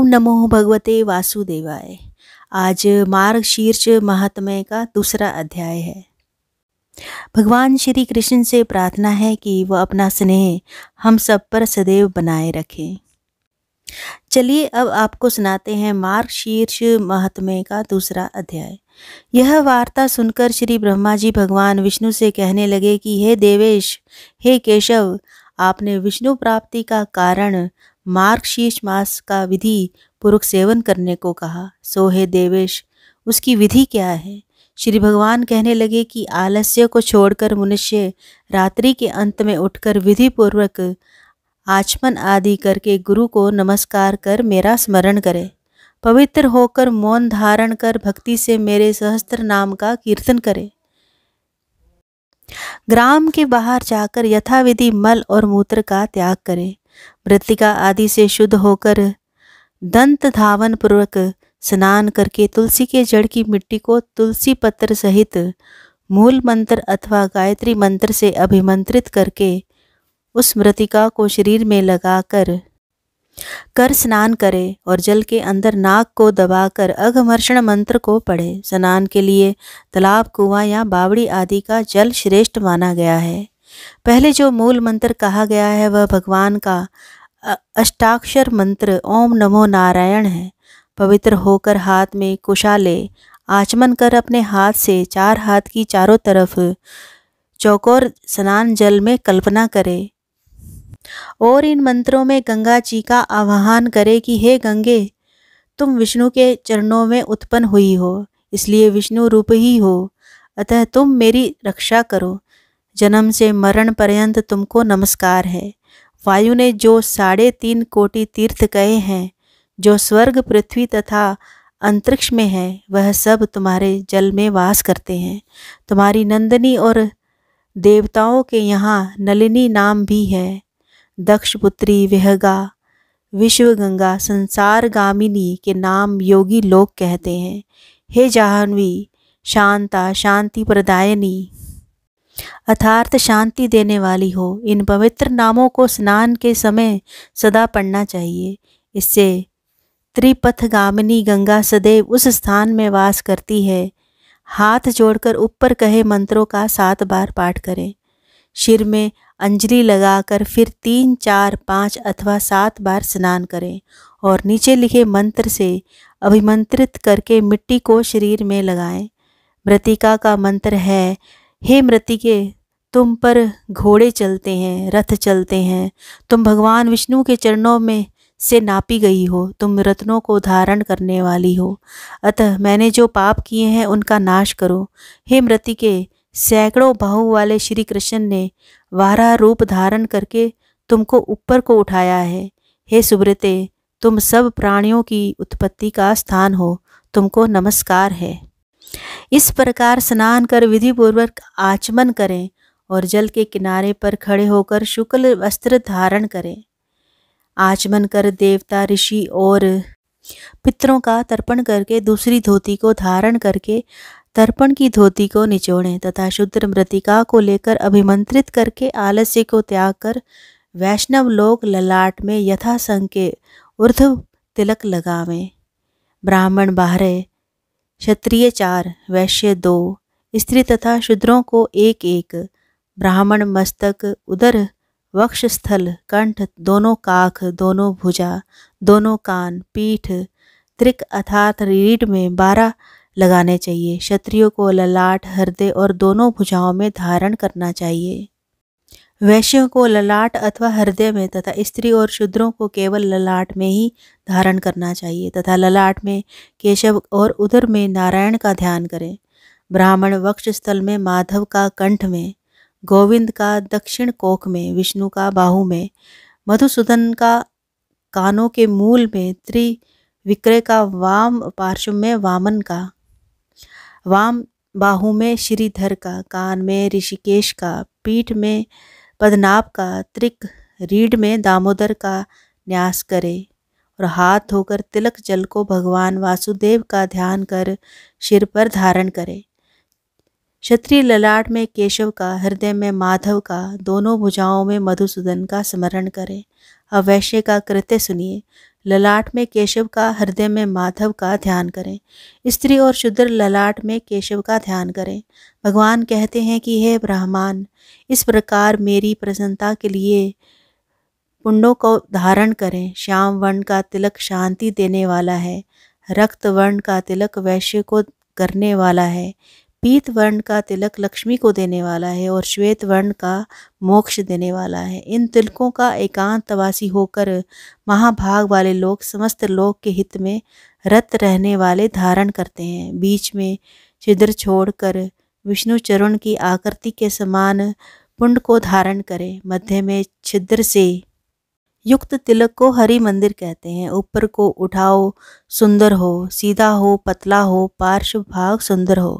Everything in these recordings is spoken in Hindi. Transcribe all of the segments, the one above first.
ओम नमो भगवते वासुदेवाय आज मार्ग शीर्ष महात्म्य का दूसरा अध्याय है भगवान श्री कृष्ण से प्रार्थना है कि वह अपना स्नेह हम सब पर सदैव बनाए रखें चलिए अब आपको सुनाते हैं मार्ग शीर्ष महात्म्य का दूसरा अध्याय यह वार्ता सुनकर श्री ब्रह्मा जी भगवान विष्णु से कहने लगे कि हे देवेश हे केशव आपने विष्णु प्राप्ति का कारण मार्ग शीर्ष मास का विधि पूर्वक सेवन करने को कहा सो है देवेश उसकी विधि क्या है श्री भगवान कहने लगे कि आलस्य को छोड़कर मनुष्य रात्रि के अंत में उठकर विधि पूर्वक आचमन आदि करके गुरु को नमस्कार कर मेरा स्मरण करे पवित्र होकर मौन धारण कर भक्ति से मेरे सहस्त्र नाम का कीर्तन करे ग्राम के बाहर जाकर यथाविधि मल और मूत्र का त्याग करें मृतिका आदि से शुद्ध होकर दंत धावन पूर्वक स्नान करके तुलसी के जड़ की मिट्टी को तुलसी पत्र सहित मूल मंत्र अथवा गायत्री मंत्र से अभिमंत्रित करके उस मृतिका को शरीर में लगाकर कर स्नान करें और जल के अंदर नाक को दबाकर अघमर्षण मंत्र को पढ़े स्नान के लिए तालाब कुआं या बावड़ी आदि का जल श्रेष्ठ माना गया है पहले जो मूल मंत्र कहा गया है वह भगवान का अष्टाक्षर मंत्र ओम नमो नारायण है पवित्र होकर हाथ में कुशाले आचमन कर अपने हाथ से चार हाथ की चारों तरफ चौकोर स्नान जल में कल्पना करे और इन मंत्रों में गंगा जी का आवाहन करे कि हे गंगे तुम विष्णु के चरणों में उत्पन्न हुई हो इसलिए विष्णु रूप ही हो अतः तुम मेरी रक्षा करो जन्म से मरण पर्यंत तुमको नमस्कार है वायु ने जो साढ़े तीन कोटि तीर्थ कहे हैं जो स्वर्ग पृथ्वी तथा अंतरिक्ष में है वह सब तुम्हारे जल में वास करते हैं तुम्हारी नंदनी और देवताओं के यहाँ नलिनी नाम भी है दक्षपुत्री विहगा विश्वगंगा संसार गामिनी के नाम योगी लोग कहते हैं हे जाह्नवी शांता शांति प्रदायनी अर्थार्थ शांति देने वाली हो इन पवित्र नामों को स्नान के समय सदा पढ़ना चाहिए इससे त्रिपथगामिनी गंगा सदैव उस स्थान में वास करती है हाथ जोड़कर ऊपर कहे मंत्रों का सात बार पाठ करें शिर में अंजलि लगाकर फिर तीन चार पाँच अथवा सात बार स्नान करें और नीचे लिखे मंत्र से अभिमंत्रित करके मिट्टी को शरीर में लगाएं मृतिका का मंत्र है हे मृतिके तुम पर घोड़े चलते हैं रथ चलते हैं तुम भगवान विष्णु के चरणों में से नापी गई हो तुम रत्नों को धारण करने वाली हो अतः मैंने जो पाप किए हैं उनका नाश करो हे मृतिके सैकड़ों बाहु वाले श्री कृष्ण ने वारा रूप धारण करके तुमको ऊपर को उठाया है हे सुब्रते तुम सब प्राणियों की उत्पत्ति का स्थान हो तुमको नमस्कार है इस प्रकार स्नान कर विधिपूर्वक आचमन करें और जल के किनारे पर खड़े होकर शुक्ल वस्त्र धारण करें आचमन कर देवता ऋषि और पितरों का तर्पण करके दूसरी धोती को धारण करके तर्पण की धोती को निचोड़ें तथा शुद्र मृतिका को लेकर अभिमंत्रित करके आलस्य को त्याग कर वैष्णव लोग ललाट में यथासंग के तिलक लगावें ब्राह्मण बाहरे क्षत्रिय चार वैश्य दो स्त्री तथा शूद्रों को एक एक ब्राह्मण मस्तक उदर वक्षस्थल कंठ दोनों काख दोनों भुजा दोनों कान पीठ त्रिक अर्थात रीढ़ में बारह लगाने चाहिए क्षत्रियो को ललाट हृदय और दोनों भुजाओं में धारण करना चाहिए वैश्यों को ललाट अथवा हृदय में तथा स्त्री और शूद्रों को केवल ललाट में ही धारण करना चाहिए तथा ललाट में केशव और उदर में नारायण का ध्यान करें ब्राह्मण वक्ष स्थल में माधव का कंठ में गोविंद का दक्षिण कोख में विष्णु का बाहु में मधुसूदन का कानों के मूल में त्रिविक्रय का वाम पार्श्व में वामन का वाम बाहु में श्रीधर का कान में ऋषिकेश का पीठ में पदनाभ का त्रिक रीढ़ में दामोदर का न्यास करे और हाथ धोकर तिलक जल को भगवान वासुदेव का ध्यान कर सिर पर धारण करे क्षत्रिय ललाट में केशव का हृदय में माधव का दोनों भुजाओं में मधुसूदन का स्मरण करें अवैश्य का कृत्य सुनिए ललाट में केशव का हृदय में माधव का ध्यान करें स्त्री और शुद्र ललाट में केशव का ध्यान करें भगवान कहते हैं कि हे ब्राह्मण इस प्रकार मेरी प्रसन्नता के लिए पुण्यों को धारण करें श्याम वर्ण का तिलक शांति देने वाला है रक्त वर्ण का तिलक वैश्य को करने वाला है पीत वर्ण का तिलक लक्ष्मी को देने वाला है और श्वेत वर्ण का मोक्ष देने वाला है इन तिलकों का एकांतवासी होकर महाभाग वाले लोग समस्त लोक के हित में रत रहने वाले धारण करते हैं बीच में छिद्र छोड़कर विष्णु चरण की आकृति के समान पुंड को धारण करें मध्य में छिद्र से युक्त तिलक को हरि मंदिर कहते हैं ऊपर को उठाओ सुंदर हो सीधा हो पतला हो पार्श्व भाग सुंदर हो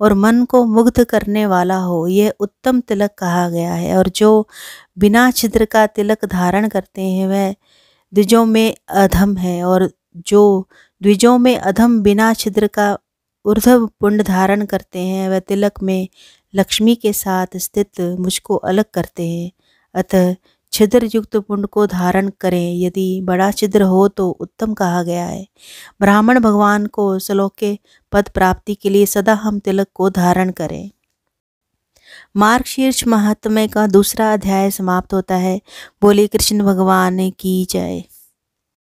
और मन को मुग्ध करने वाला हो यह उत्तम तिलक कहा गया है और जो बिना छिद्र का तिलक धारण करते हैं वह द्विजों में अधम है और जो द्विजों में अधम बिना छिद्र का ऊर्धव पुंड धारण करते हैं वह तिलक में लक्ष्मी के साथ स्थित मुझको अलग करते हैं अतः छिद्र युक्त पुंड को धारण करें यदि बड़ा छिद्र हो तो उत्तम कहा गया है ब्राह्मण भगवान को सलोक के पद प्राप्ति के लिए सदा हम तिलक को धारण करें मार्ग शीर्ष महात्म्य का दूसरा अध्याय समाप्त होता है बोले कृष्ण भगवान की जय